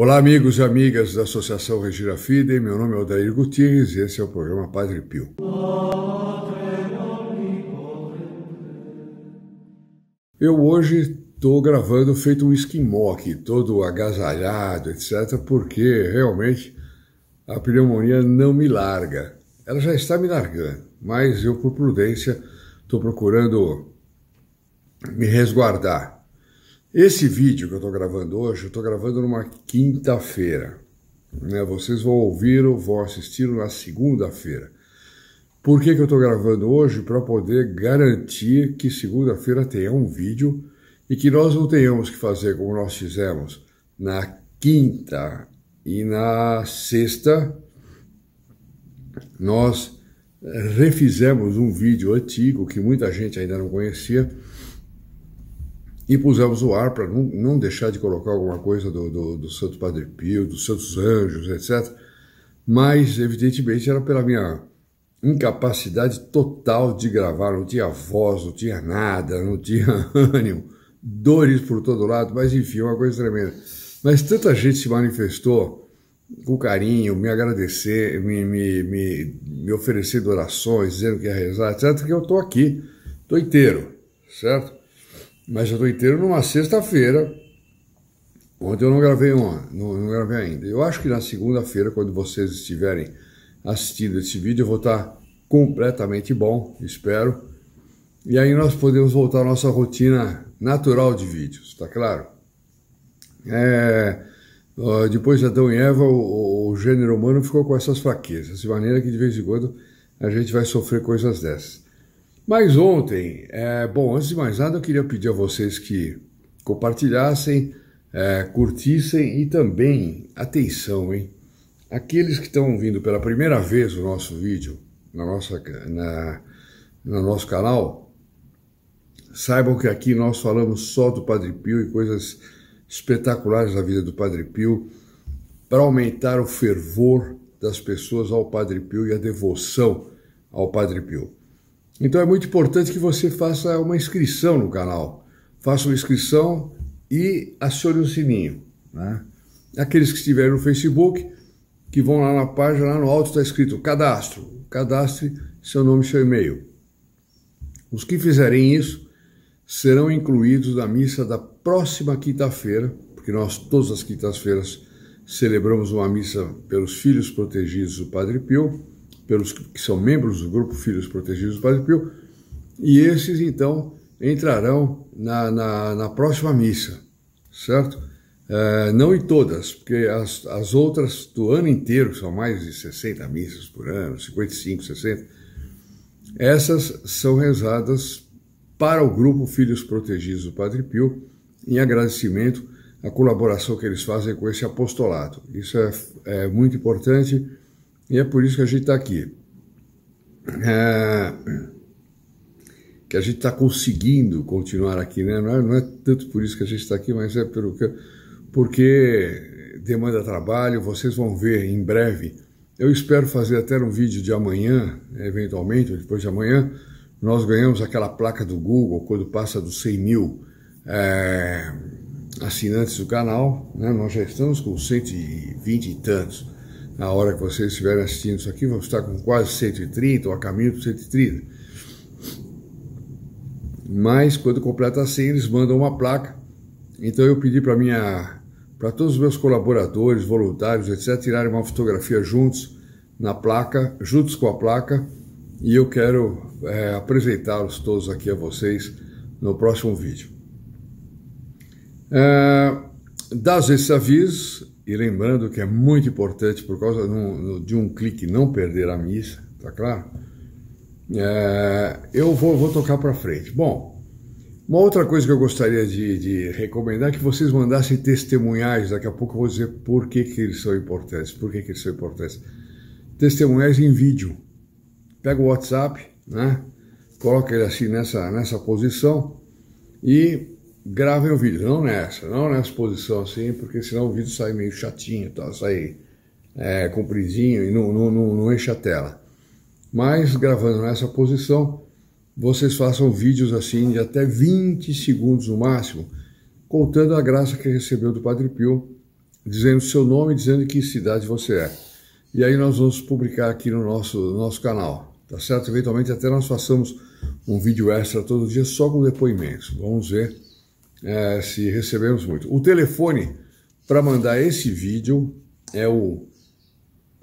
Olá, amigos e amigas da Associação Regira Fidem. Meu nome é Odair Gutierrez e esse é o programa Padre Pio. Eu hoje estou gravando feito um esquimó aqui, todo agasalhado, etc., porque realmente a pneumonia não me larga. Ela já está me largando, mas eu, por prudência, estou procurando me resguardar. Esse vídeo que eu estou gravando hoje, eu estou gravando numa quinta-feira. Né? Vocês vão ouvir ou vão assistir na segunda-feira. Por que, que eu estou gravando hoje? Para poder garantir que segunda-feira tenha um vídeo e que nós não tenhamos que fazer como nós fizemos na quinta e na sexta. Nós refizemos um vídeo antigo que muita gente ainda não conhecia e pusemos o ar para não, não, deixar de colocar alguma coisa do, do, do Santo Padre Pio, dos Santos Anjos, etc. Mas, evidentemente, era pela minha incapacidade total de gravar, não tinha voz, não tinha nada, não tinha ânimo, dores por todo lado, mas enfim, uma coisa tremenda. Mas tanta gente se manifestou com carinho, me agradecer, me, me, me, me oferecendo orações, dizendo que ia rezar, etc., que eu estou aqui, estou inteiro, certo? Mas eu estou inteiro numa sexta-feira. Ontem eu não gravei uma, não, não gravei ainda. Eu acho que na segunda-feira, quando vocês estiverem assistindo esse vídeo, eu vou estar completamente bom, espero. E aí nós podemos voltar à nossa rotina natural de vídeos, tá claro? É, depois de Adão e Eva, o, o, gênero humano ficou com essas fraquezas, de maneira que de vez em quando a gente vai sofrer coisas dessas. Mas ontem, é, bom, antes de mais nada, eu queria pedir a vocês que compartilhassem, é, curtissem e também, atenção, hein? Aqueles que estão vindo pela primeira vez o nosso vídeo na nossa, na, no nosso canal, saibam que aqui nós falamos só do Padre Pio e coisas espetaculares da vida do Padre Pio para aumentar o fervor das pessoas ao Padre Pio e a devoção ao Padre Pio. Então é muito importante que você faça uma inscrição no canal. Faça uma inscrição e acione o sininho. Né? Aqueles que estiverem no Facebook, que vão lá na página, lá no alto está escrito cadastro. Cadastre seu nome e seu e-mail. Os que fizerem isso serão incluídos na missa da próxima quinta-feira, porque nós todas as quintas-feiras celebramos uma missa pelos filhos protegidos do Padre Pio pelos que são membros do grupo Filhos Protegidos do Padre Pio, e esses então entrarão na, na, na próxima missa, certo? É, não em todas, porque as, as outras do ano inteiro, que são mais de 60 missas por ano, 55, 60, essas são rezadas para o grupo Filhos Protegidos do Padre Pio, em agradecimento à colaboração que eles fazem com esse apostolado. Isso é, é muito importante e é por isso que a gente está aqui. É... Que a gente está conseguindo continuar aqui, né? Não é, não é, tanto por isso que a gente está aqui, mas é pelo que... porque demanda trabalho. Vocês vão ver em breve. Eu espero fazer até um vídeo de amanhã, eventualmente, ou depois de amanhã. Nós ganhamos aquela placa do Google quando passa dos 100 mil é... assinantes do canal. Né? Nós já estamos com 120 e tantos na hora que vocês estiverem assistindo isso aqui, vamos estar com quase 130 ou a caminho de 130. Mas quando completa 100, eles mandam uma placa. Então eu pedi para minha para todos os meus colaboradores, voluntários, etc, tirarem uma fotografia juntos na placa, juntos com a placa, e eu quero é, apresentá-los todos aqui a vocês no próximo vídeo. É, dados esses avisos, e lembrando que é muito importante, por causa de um, de um clique, não perder a missa, tá claro? É, eu vou, vou tocar para frente. Bom, uma outra coisa que eu gostaria de, de, recomendar é que vocês mandassem testemunhais. Daqui a pouco eu vou dizer por que, que eles são importantes. Por que, que eles são importantes? Testemunhais em vídeo. Pega o WhatsApp, né? coloca ele assim nessa, nessa posição e gravem o vídeo, não nessa, não nessa posição assim, porque senão o vídeo sai meio chatinho, tá? sai é, compridinho e não, não, não, não enche a tela. Mas gravando nessa posição, vocês façam vídeos assim de até 20 segundos no máximo, contando a graça que recebeu do Padre Pio, dizendo seu nome, dizendo que cidade você é. E aí nós vamos publicar aqui no nosso, no nosso canal, tá certo? Eventualmente até nós façamos um vídeo extra todo dia só com depoimentos. Vamos ver é, se recebemos muito. O telefone para mandar esse vídeo é o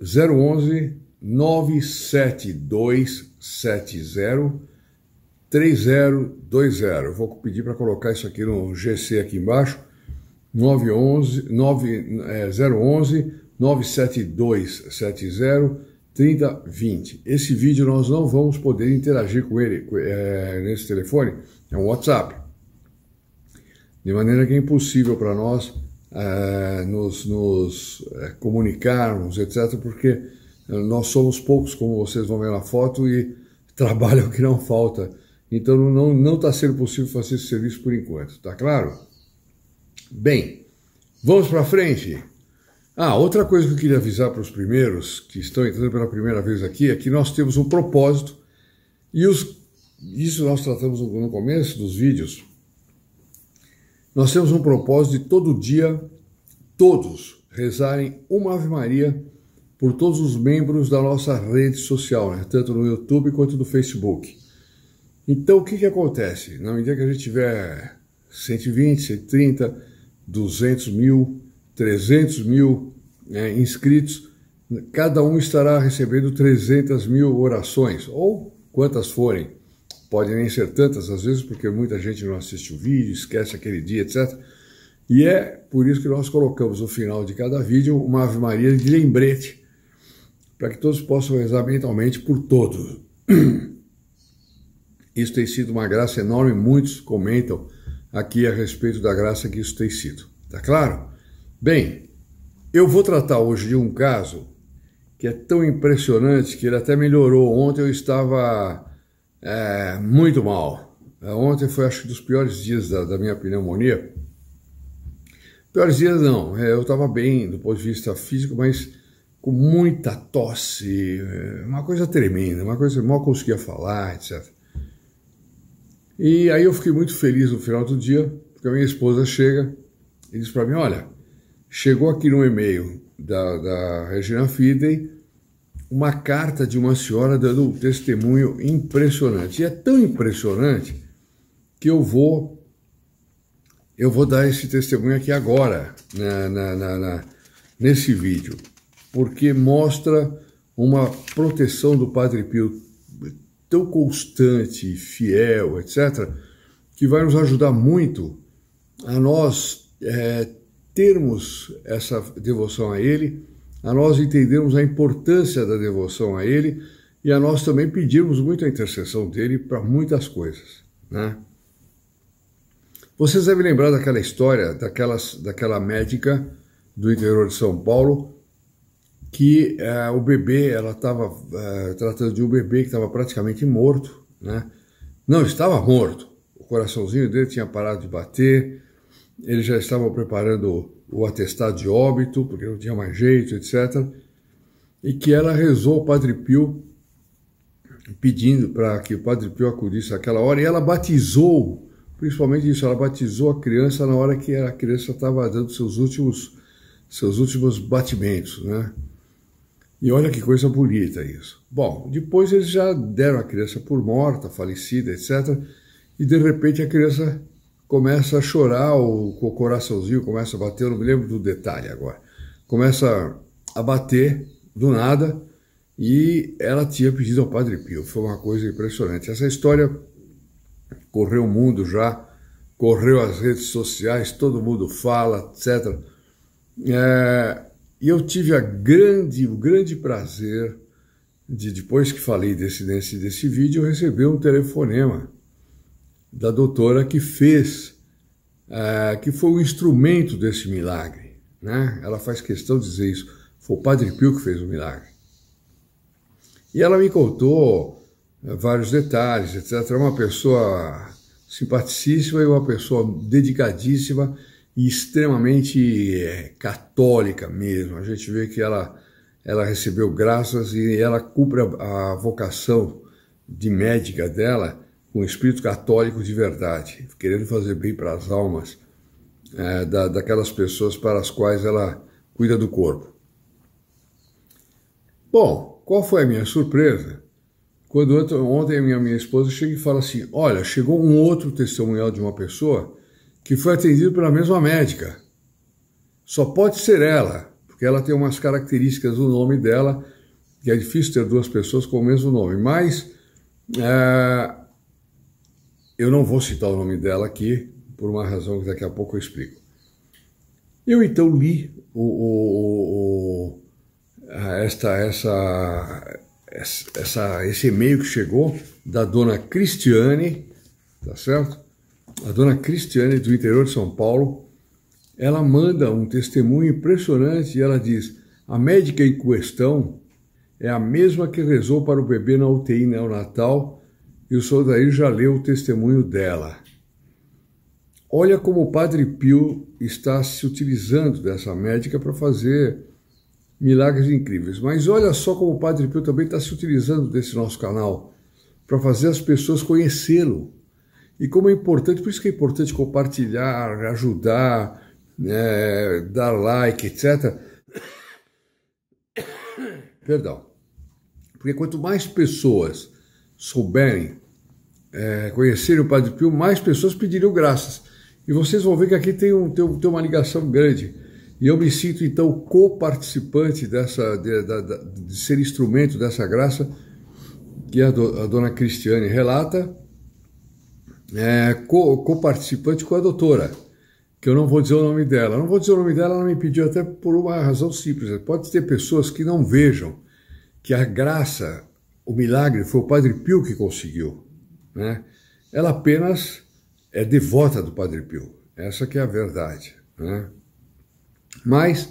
011 97270 3020. Vou pedir para colocar isso aqui no GC aqui embaixo. 911 9, é, 011 97270 3020. Esse vídeo nós não vamos poder interagir com ele é, nesse telefone, é um WhatsApp. De maneira que é impossível para nós é, nos, nos é, comunicarmos, etc., porque eh, nós somos poucos, como vocês vão ver na foto, e trabalho é o que não falta. Então não está sendo possível fazer esse serviço por enquanto, está claro? Bem, vamos para frente. Ah, outra coisa que eu queria avisar para os primeiros que estão entrando pela primeira vez aqui é que nós temos um propósito e os, isso nós tratamos no começo dos vídeos nós temos um propósito de todo dia, todos, rezarem uma Ave Maria por todos os membros da nossa rede social, né? tanto no YouTube quanto no Facebook. Então, o que, que acontece? Na medida que a gente tiver 120, 130, 200 mil, 300 mil né, inscritos, cada um estará recebendo 300 mil orações, ou quantas forem podem nem ser tantas às vezes, porque muita gente não assiste o vídeo, esquece aquele dia, etc. E é por isso que nós colocamos no final de cada vídeo uma Ave Maria de lembrete, para que todos possam rezar mentalmente por todos. Isso tem sido uma graça enorme, muitos comentam aqui a respeito da graça que isso tem sido. Tá claro? Bem, eu vou tratar hoje de um caso que é tão impressionante que ele até melhorou. Ontem eu estava é, muito mal. É, ontem foi, acho, dos piores dias da, da minha pneumonia. Piores dias não, é, eu estava bem do ponto de vista físico, mas com muita tosse, é, uma coisa tremenda, uma coisa que mal conseguia falar, etc. E aí eu fiquei muito feliz no final do dia, porque a minha esposa chega e diz para mim, olha, chegou aqui no e-mail da, da Regina Fidei uma carta de uma senhora dando um testemunho impressionante. E é tão impressionante que eu vou eu vou dar esse testemunho aqui agora, na, na, na, na nesse vídeo, porque mostra uma proteção do Padre Pio tão constante, fiel, etc., que vai nos ajudar muito a nós é, termos essa devoção a ele a nós entendermos a importância da devoção a Ele e a nós também pedirmos muito a intercessão dele para muitas coisas. Né? Vocês devem lembrar daquela história daquelas, daquela médica do interior de São Paulo que uh, o bebê, ela estava uh, eh, tratando de um bebê que estava praticamente morto, né? Não estava morto, o coraçãozinho dele tinha parado de bater, eles já estavam preparando o atestado de óbito, porque não tinha mais jeito, etc. E que ela rezou o Padre Pio, pedindo para que o Padre Pio acudisse àquela hora, e ela batizou, principalmente isso, ela batizou a criança na hora que a criança estava dando seus últimos, seus últimos batimentos, né? E olha que coisa bonita isso. Bom, depois eles já deram a criança por morta, falecida, etc. E de repente a criança começa a chorar, o, o coraçãozinho começa a bater, eu não me lembro do detalhe agora, começa a bater do nada e ela tinha pedido ao Padre Pio. Foi uma coisa impressionante. Essa história correu o mundo já, correu as redes sociais, todo mundo fala, etc. É, e eu tive a grande, o grande prazer de, depois que falei desse, desse, desse vídeo, receber um telefonema da doutora que fez, é, que foi o instrumento desse milagre. Né? Ela faz questão de dizer isso. Foi o Padre Pio que fez o milagre. E ela me contou é, vários detalhes, etc. Uma pessoa simpaticíssima e uma pessoa dedicadíssima e extremamente é, católica mesmo. A gente vê que ela, ela recebeu graças e ela cumpre a, a vocação de médica dela com espírito católico de verdade, querendo fazer bem para as almas é, da, daquelas pessoas para as quais ela cuida do corpo. Bom, qual foi a minha surpresa? Quando ontem a minha, minha esposa chega e fala assim: Olha, chegou um outro testemunhal de uma pessoa que foi atendido pela mesma médica. Só pode ser ela, porque ela tem umas características do nome dela, que é difícil ter duas pessoas com o mesmo nome. Mas é, eu não vou citar o nome dela aqui, por uma razão que daqui a pouco eu explico. Eu então li o, o, o, esta, essa, essa, esse e-mail que chegou da dona Cristiane, tá certo? A dona Cristiane do interior de São Paulo, ela manda um testemunho impressionante e ela diz: a médica em questão é a mesma que rezou para o bebê na UTI neonatal e o Sodair já leu o testemunho dela. Olha como o Padre Pio está se utilizando dessa médica para fazer milagres incríveis. Mas olha só como o Padre Pio também está se utilizando desse nosso canal para fazer as pessoas conhecê-lo. E como é importante, por isso que é importante compartilhar, ajudar, né, dar like, etc. Perdão. Porque quanto mais pessoas souberem é, conhecerem o Padre Pio, mais pessoas pediriam graças. E vocês vão ver que aqui tem, um, tem, tem uma ligação grande. E eu me sinto, então, co-participante dessa, de, de, de, ser instrumento dessa graça que a, do, a dona Cristiane relata, é, co-participante co com a doutora, que eu não vou dizer o nome dela. Eu não vou dizer o nome dela, ela me pediu até por uma razão simples. Pode ter pessoas que não vejam que a graça, o milagre, foi o Padre Pio que conseguiu né? ela apenas é devota do Padre Pio. Essa que é a verdade. Né? Mas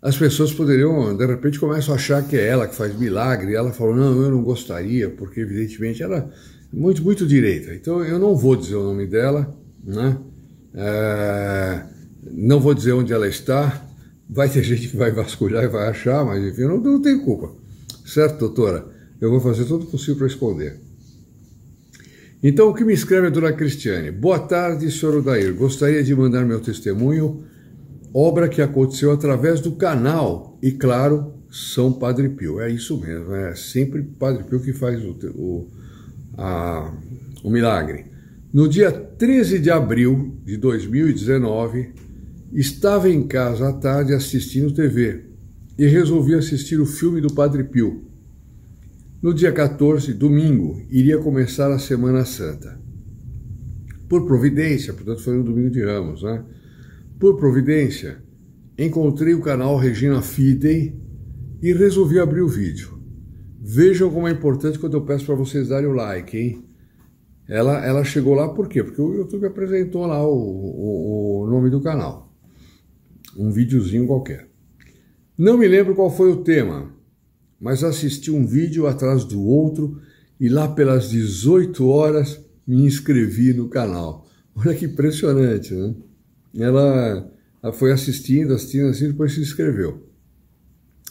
as pessoas poderiam, de repente, começam a achar que é ela que faz milagre. ela falou, não, eu não gostaria, porque evidentemente ela é muito, muito direita. Então eu não vou dizer o nome dela, né? É, não vou dizer onde ela está. Vai ter gente que vai vasculhar e vai achar, mas enfim, eu não, não tenho culpa. Certo, doutora? Eu vou fazer todo o possível para responder. Então, o que me escreve é dona Cristiane? Boa tarde, senhor Odair. Gostaria de mandar meu testemunho, obra que aconteceu através do canal e, claro, São Padre Pio. É isso mesmo, é sempre Padre Pio que faz o, o, a, o milagre. No dia 13 de abril de 2019, estava em casa à tarde assistindo TV e resolvi assistir o filme do Padre Pio. No dia 14, domingo, iria começar a Semana Santa. Por providência, portanto foi no domingo de Ramos, né? Por providência, encontrei o canal Regina Fidei e resolvi abrir o vídeo. Vejam como é importante quando eu peço para vocês darem o like, hein? Ela, ela chegou lá por quê? Porque o YouTube apresentou lá o, o, o nome do canal. Um videozinho qualquer. Não me lembro qual foi o tema, mas assisti um vídeo atrás do outro e lá pelas 18 horas me inscrevi no canal. Olha que impressionante, né? Ela, ela foi assistindo, assistindo, assim, depois se inscreveu.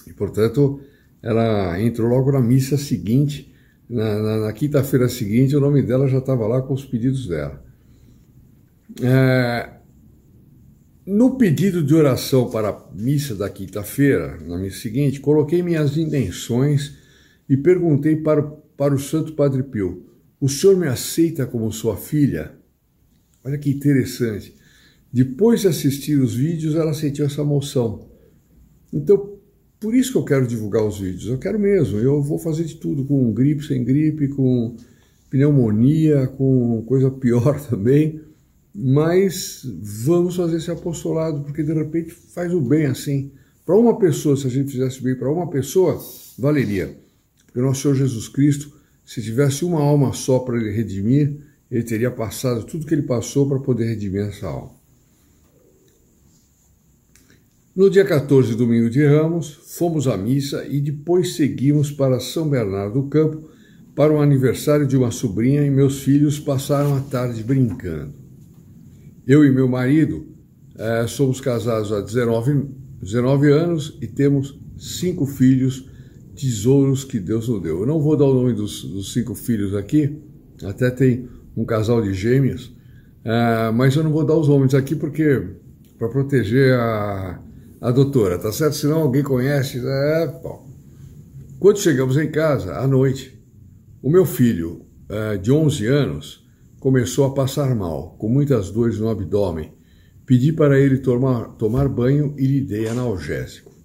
E, portanto, ela entrou logo na missa seguinte, na, na, na quinta-feira seguinte, o nome dela já estava lá com os pedidos dela. É, no pedido de oração para a missa da quinta-feira, na missa seguinte, coloquei minhas intenções e perguntei para, para o Santo Padre Pio: O senhor me aceita como sua filha? Olha que interessante. Depois de assistir os vídeos, ela sentiu essa emoção. Então, por isso que eu quero divulgar os vídeos. Eu quero mesmo. Eu vou fazer de tudo, com gripe, sem gripe, com pneumonia, com coisa pior também mas vamos fazer esse apostolado, porque de repente faz o bem assim. Para uma pessoa, se a gente fizesse bem para uma pessoa, valeria. Porque nosso Senhor Jesus Cristo, se tivesse uma alma só para ele redimir, ele teria passado tudo que ele passou para poder redimir essa alma. No dia 14, domingo de Ramos, fomos à missa e depois seguimos para São Bernardo do Campo para o aniversário de uma sobrinha e meus filhos passaram a tarde brincando. Eu e meu marido é, somos casados há 19, 19 anos e temos cinco filhos, tesouros que Deus nos deu. Eu não vou dar o nome dos, dos cinco filhos aqui, até tem um casal de gêmeos, é, eh, mas eu não vou dar os nomes aqui porque para proteger a, a doutora, tá certo? Senão alguém conhece. É, bom. Quando chegamos em casa, à noite, o meu filho é, de 11 anos começou a passar mal, com muitas dores no abdômen. Pedi para ele tomar, tomar banho e lhe dei analgésico.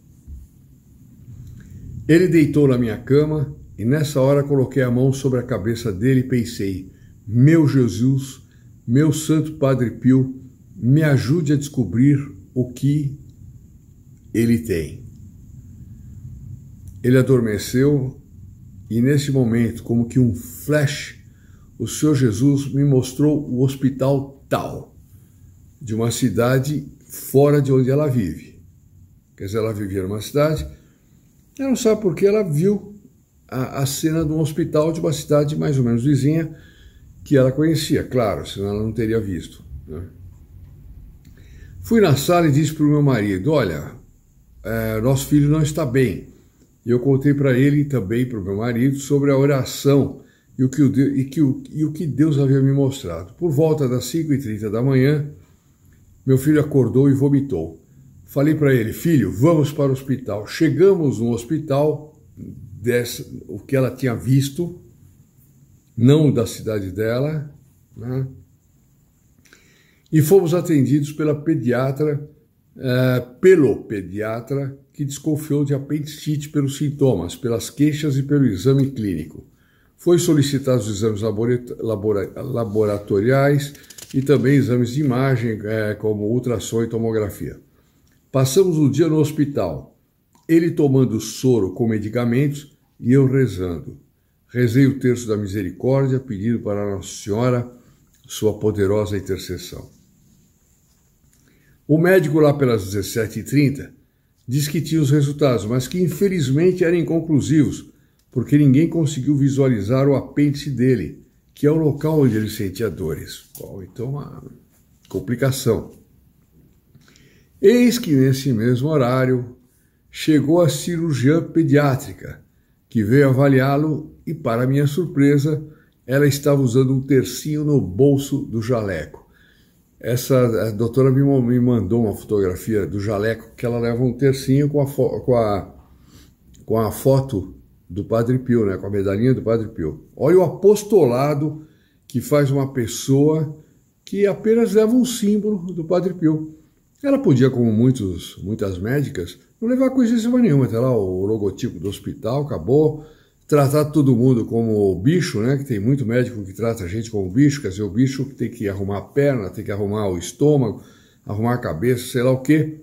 Ele deitou na minha cama e nessa hora coloquei a mão sobre a cabeça dele e pensei: Meu Jesus, meu Santo Padre Pio, me ajude a descobrir o que ele tem. Ele adormeceu e nesse momento, como que um flash o Senhor Jesus me mostrou o hospital tal, de uma cidade fora de onde ela vive. Quer dizer, ela vivia numa cidade, ela não sabe porque ela viu a, a cena de um hospital de uma cidade mais ou menos vizinha que ela conhecia, claro, senão ela não teria visto. Né? Fui na sala e disse para o meu marido: Olha, é, nosso filho não está bem. E eu contei para ele e também para o meu marido sobre a oração e o que, Deus, e, que o, e o que Deus havia me mostrado. Por volta das 5h30 da manhã, meu filho acordou e vomitou. Falei para ele, filho, vamos para o hospital. Chegamos no hospital, dessa, o que ela tinha visto, não da cidade dela, né? e fomos atendidos pela pediatra, uh, pelo pediatra, que desconfiou de apendicite pelos sintomas, pelas queixas e pelo exame clínico. Foi solicitados exames laboratoriais e também exames de imagem, é, como ultrassom e tomografia. Passamos o um dia no hospital, ele tomando soro com medicamentos e eu rezando. Rezei o terço da misericórdia, pedindo para Nossa Senhora sua poderosa intercessão. O médico, lá pelas 17h30, disse que tinha os resultados, mas que infelizmente eram inconclusivos, porque ninguém conseguiu visualizar o apêndice dele, que é o local onde ele sentia dores. Bom, então, uma complicação. Eis que nesse mesmo horário chegou a cirurgiã pediátrica, que veio avaliá-lo e, para minha surpresa, ela estava usando um tercinho no bolso do jaleco. Essa a doutora me, me mandou uma fotografia do jaleco que ela leva um tercinho com a, com a, com a foto do Padre Pio, né? com a medalhinha do Padre Pio. Olha o apostolado que faz uma pessoa que apenas leva um símbolo do Padre Pio. Ela podia, como muitos, muitas médicas, não levar coisíssima nenhuma, até tá lá o logotipo do hospital, acabou, tratar todo mundo como bicho, né? Que tem muito médico que trata a gente como bicho, quer dizer, o bicho que tem que arrumar a perna, tem que arrumar o estômago, arrumar a cabeça, sei lá o quê.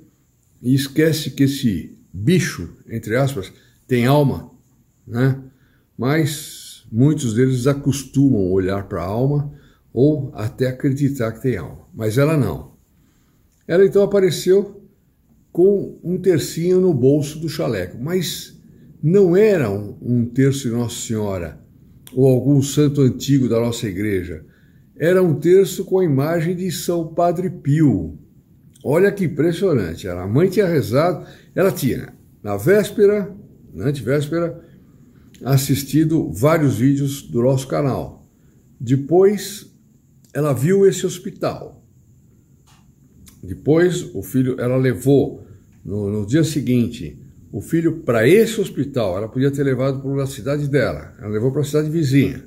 E esquece que esse bicho, entre aspas, tem alma, né? mas muitos deles acostumam olhar para a alma ou até acreditar que tem alma, mas ela não. Ela então apareceu com um tercinho no bolso do chaleco, mas não era um, um terço de Nossa Senhora ou algum santo antigo da nossa igreja. Era um terço com a imagem de São Padre Pio. Olha que impressionante. A mãe tinha rezado, ela tinha na véspera, na antevéspera, assistido vários vídeos do nosso canal. Depois, ela viu esse hospital. Depois, o filho, ela levou no, no dia seguinte o filho para esse hospital. Ela podia ter levado para a cidade dela. Ela levou para a cidade vizinha.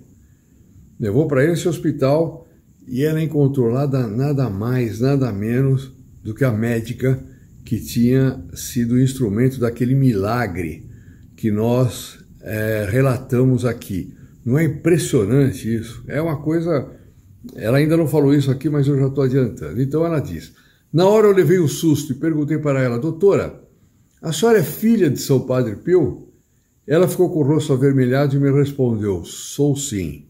Levou para esse hospital e ela encontrou nada, nada mais, nada menos do que a médica que tinha sido instrumento daquele milagre que nós é, relatamos aqui. Não é impressionante isso? É uma coisa. Ela ainda não falou isso aqui, mas eu já estou adiantando. Então ela diz: Na hora eu levei um susto e perguntei para ela, doutora, a senhora é filha de São Padre Pio? Ela ficou com o rosto avermelhado e me respondeu: Sou sim.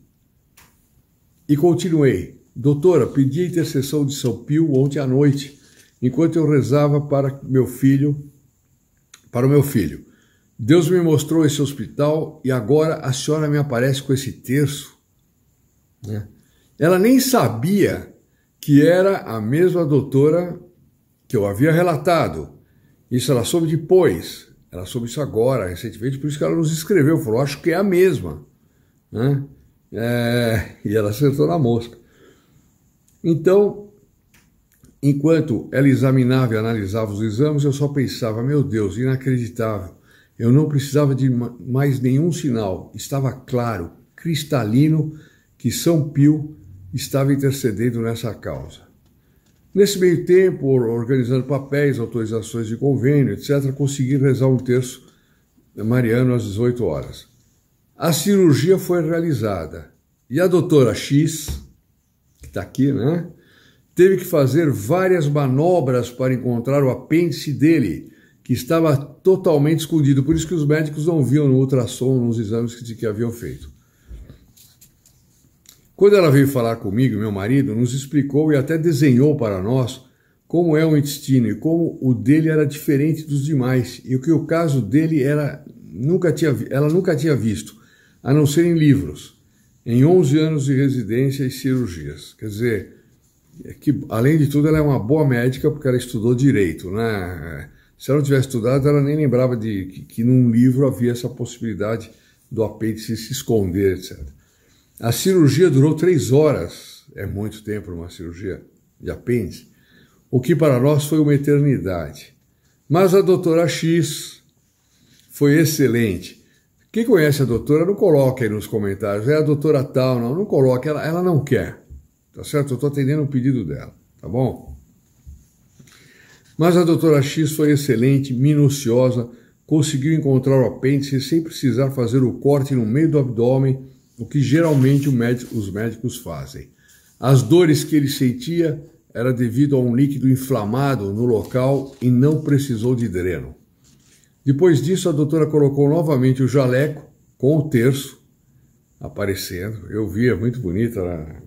E continuei: Doutora, pedi a intercessão de São Pio ontem à noite, enquanto eu rezava para meu filho, para o meu filho. Deus me mostrou esse hospital e agora a senhora me aparece com esse terço. Né? Ela nem sabia que era a mesma doutora que eu havia relatado. Isso ela soube depois, ela soube isso agora, recentemente, por isso que ela nos escreveu, falou, acho que é a mesma. Né? É... e ela acertou na mosca. Então, enquanto ela examinava e analisava os exames, eu só pensava, meu Deus, inacreditável. Eu não precisava de mais nenhum sinal, estava claro, cristalino, que São Pio estava intercedendo nessa causa. Nesse meio tempo, organizando papéis, autorizações de convênio, etc., consegui rezar um terço mariano às 18 horas. A cirurgia foi realizada e a doutora X, que está aqui, né, teve que fazer várias manobras para encontrar o apêndice dele que estava totalmente escondido, por isso que os médicos não viam no ultrassom, nos exames que, que haviam feito. Quando ela veio falar comigo, meu marido nos explicou e até desenhou para nós como é o intestino e como o dele era diferente dos demais e o que o caso dele era nunca tinha, ela nunca tinha visto, a não ser em livros, em 11 anos de residência e cirurgias. Quer dizer, é que além de tudo ela é uma boa médica porque ela estudou direito, né? Se ela não tivesse estudado, ela nem lembrava de que, que num livro havia essa possibilidade do apêndice se esconder, etc. A cirurgia durou três horas, é muito tempo uma cirurgia de apêndice, o que para nós foi uma eternidade. Mas a doutora X foi excelente. Quem conhece a doutora, não coloque aí nos comentários, é a doutora tal, não, não coloque, ela, ela não quer. Tá certo? Eu estou atendendo o pedido dela, tá bom? Mas a doutora X foi excelente, minuciosa, conseguiu encontrar o apêndice sem precisar fazer o corte no meio do abdômen, o que geralmente médico, os médicos fazem. As dores que ele sentia era devido a um líquido inflamado no local e não precisou de dreno. Depois disso, a doutora colocou novamente o jaleco com o terço aparecendo. Eu via, muito bonita, né?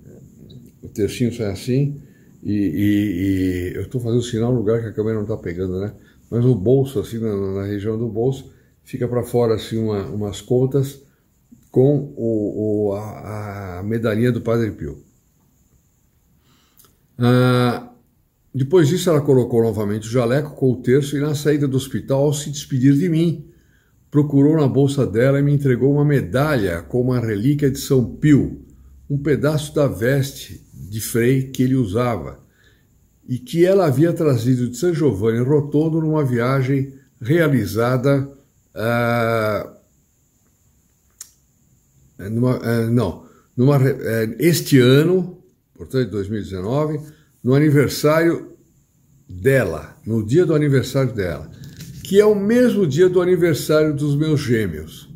o tercinho sai assim, e, e, e eu estou fazendo sinal no lugar que a câmera não está pegando, né? Mas no bolso, assim, na, na região do bolso, fica para fora assim uma, umas contas com o, o a, a, medalhinha do Padre Pio. Ah, depois disso, ela colocou novamente o jaleco com o terço e, na saída do hospital, ao se despedir de mim, procurou na bolsa dela e me entregou uma medalha com uma relíquia de São Pio, um pedaço da veste de Frei que ele usava e que ela havia trazido de São Giovanni Rotondo numa viagem realizada. Uh, numa, uh, não, numa, uh, este ano, portanto, 2019, no aniversário dela, no dia do aniversário dela, que é o mesmo dia do aniversário dos meus gêmeos.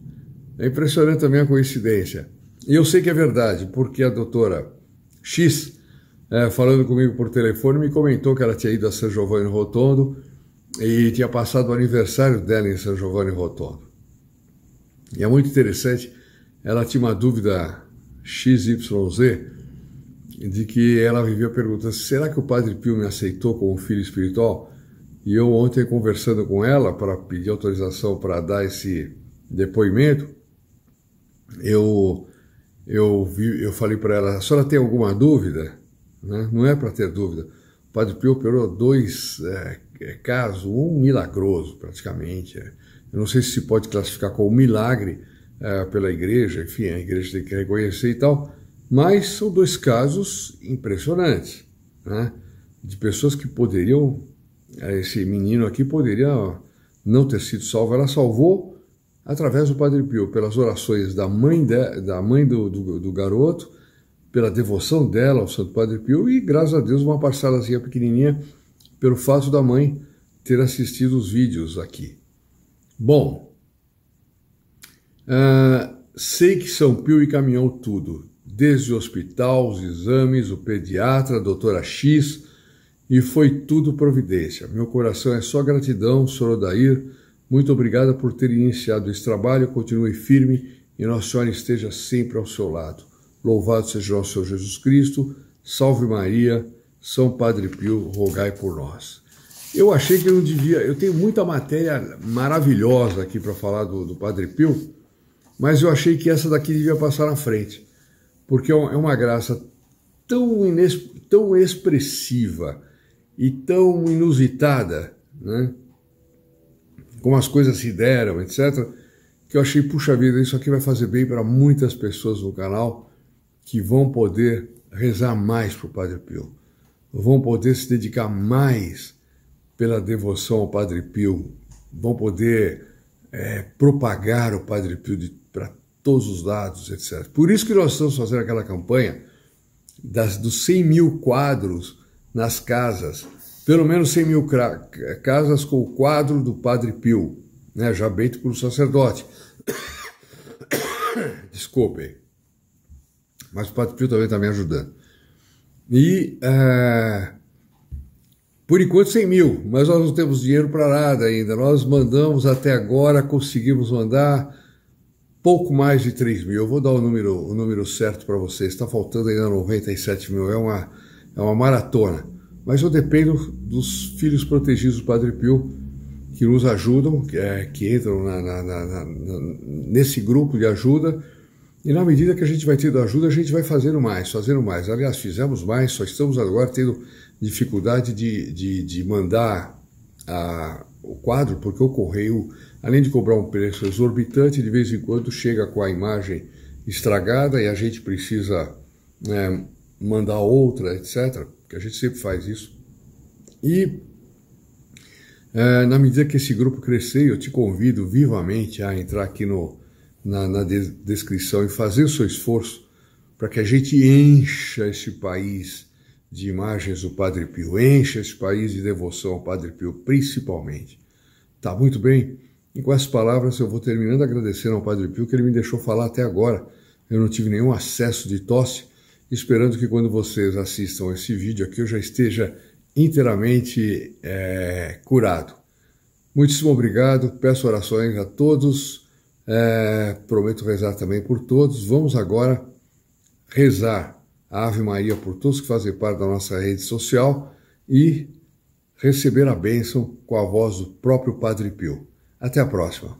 É impressionante também a coincidência. E eu sei que é verdade, porque a doutora X, é, falando comigo por telefone, me comentou que ela tinha ido a São Giovanni Rotondo e tinha passado o aniversário dela em São Giovanni Rotondo. E é muito interessante, ela tinha uma dúvida XYZ de que ela vivia perguntando: será que o Padre Pio me aceitou como filho espiritual? E eu ontem conversando com ela para pedir autorização para dar esse depoimento, eu eu, vi, eu falei para ela, a senhora tem alguma dúvida? Né? Não é para ter dúvida. O Padre Pio operou dois é, é casos, um milagroso praticamente. É. Eu não sei se pode classificar como milagre é, pela igreja, enfim, a igreja tem que reconhecer e tal, mas são dois casos impressionantes, né? de pessoas que poderiam, é, esse menino aqui poderia não ter sido salvo, ela salvou, através do Padre Pio, pelas orações da mãe, de, da mãe do, do, do, garoto, pela devoção dela ao Santo Padre Pio e, graças a Deus, uma parcelazinha pequenininha pelo fato da mãe ter assistido os vídeos aqui. Bom, uh, sei que São Pio encaminhou tudo, desde o hospital, os exames, o pediatra, a doutora X, e foi tudo providência. Meu coração é só gratidão, Sorodair, muito obrigada por ter iniciado esse trabalho. Continue firme e Nossa Senhora esteja sempre ao seu lado. Louvado seja o Senhor Jesus Cristo. Salve Maria. São Padre Pio, rogai por nós. Eu achei que eu não devia. Eu tenho muita matéria maravilhosa aqui para falar do, do Padre Pio, mas eu achei que essa daqui devia passar na frente, porque é, é uma graça tão, tão expressiva e tão inusitada, né? como as coisas se deram, etc. Que eu achei, puxa vida, isso aqui vai fazer bem para muitas pessoas no canal que vão poder rezar mais para o Padre Pio, vão poder se dedicar mais pela devoção ao Padre Pio, vão poder é, propagar o Padre Pio para todos os lados, etc. Por isso que nós estamos fazendo aquela campanha das, dos 100 mil quadros nas casas pelo menos 100 mil casas com o quadro do Padre Pio, né, já beito por um sacerdote. Desculpem. Mas o Padre Pio também está me ajudando. E, é, por enquanto, 100 mil, mas nós não temos dinheiro para nada ainda. Nós mandamos até agora, conseguimos mandar pouco mais de 3 mil. Eu vou dar o número, o número certo para vocês. Está faltando ainda 97 mil. É uma, é uma maratona mas eu dependo dos filhos protegidos do Padre Pio, que nos ajudam, que, é, que entram na, na, na, nesse grupo de ajuda. E na medida que a gente vai tendo ajuda, a gente vai fazendo mais, fazendo mais. Aliás, fizemos mais, só estamos agora tendo dificuldade de, de, de mandar a, o quadro, porque o correio, além de cobrar um preço exorbitante, de vez em quando chega com a imagem estragada e a gente precisa né, mandar outra, etc que a gente sempre faz isso. E é, na medida que esse grupo crescer, eu te convido vivamente a entrar aqui no, na, na de descrição e fazer o seu esforço para que a gente encha este país de imagens do Padre Pio, encha este país de devoção ao Padre Pio, principalmente. Tá muito bem? E com essas palavras eu vou terminando agradecendo ao Padre Pio que ele me deixou falar até agora. Eu não tive nenhum acesso de tosse, esperando que quando vocês assistam esse vídeo aqui eu já esteja inteiramente é, curado. Muitíssimo obrigado, peço orações a todos, é, prometo rezar também por todos. Vamos agora rezar a Ave Maria por todos que fazem parte da nossa rede social e receber a bênção com a voz do próprio Padre Pio. Até a próxima!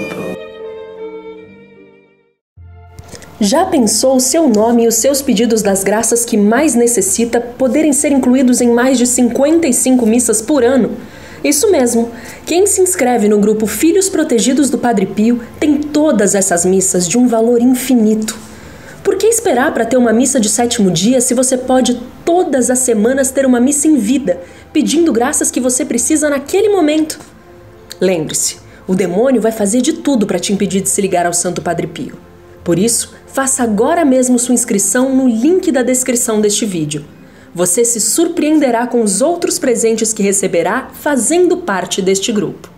Já pensou o seu nome e os seus pedidos das graças que mais necessita poderem ser incluídos em mais de 55 missas por ano? Isso mesmo. Quem se inscreve no grupo Filhos Protegidos do Padre Pio tem todas essas missas de um valor infinito. Por que esperar para ter uma missa de sétimo dia se você pode todas as semanas ter uma missa em vida, pedindo graças que você precisa naquele momento? Lembre-se, o demônio vai fazer de tudo para te impedir de se ligar ao Santo Padre Pio. Por isso, Faça agora mesmo sua inscrição no link da descrição deste vídeo. Você se surpreenderá com os outros presentes que receberá fazendo parte deste grupo.